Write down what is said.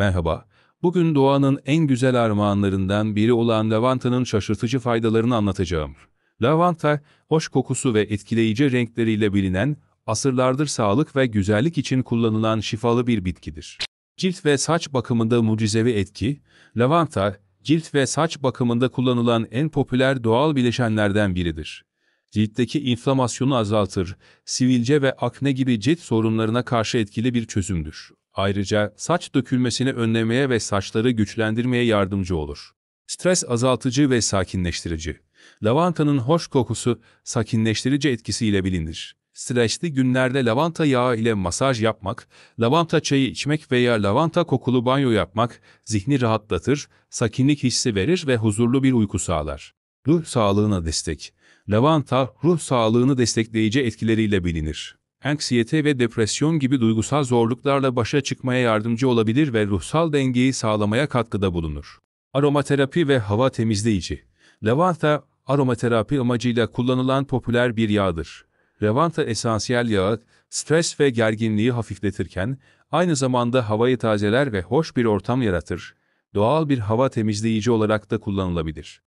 Merhaba, bugün doğanın en güzel armağanlarından biri olan lavantanın şaşırtıcı faydalarını anlatacağım. Lavanta, hoş kokusu ve etkileyici renkleriyle bilinen, asırlardır sağlık ve güzellik için kullanılan şifalı bir bitkidir. Cilt ve saç bakımında mucizevi etki, lavanta, cilt ve saç bakımında kullanılan en popüler doğal bileşenlerden biridir. Ciltteki inflamasyonu azaltır, sivilce ve akne gibi cilt sorunlarına karşı etkili bir çözümdür. Ayrıca saç dökülmesini önlemeye ve saçları güçlendirmeye yardımcı olur. Stres azaltıcı ve sakinleştirici. Lavantanın hoş kokusu sakinleştirici etkisiyle bilinir. Stresli günlerde lavanta yağı ile masaj yapmak, lavanta çayı içmek veya lavanta kokulu banyo yapmak zihni rahatlatır, sakinlik hissi verir ve huzurlu bir uyku sağlar. Ruh sağlığına destek. Lavanta, ruh sağlığını destekleyici etkileriyle bilinir anksiyete ve depresyon gibi duygusal zorluklarla başa çıkmaya yardımcı olabilir ve ruhsal dengeyi sağlamaya katkıda bulunur. Aromaterapi ve hava temizleyici Lavanta, aromaterapi amacıyla kullanılan popüler bir yağdır. Lavanta esansiyel yağı, stres ve gerginliği hafifletirken, aynı zamanda havayı tazeler ve hoş bir ortam yaratır. Doğal bir hava temizleyici olarak da kullanılabilir.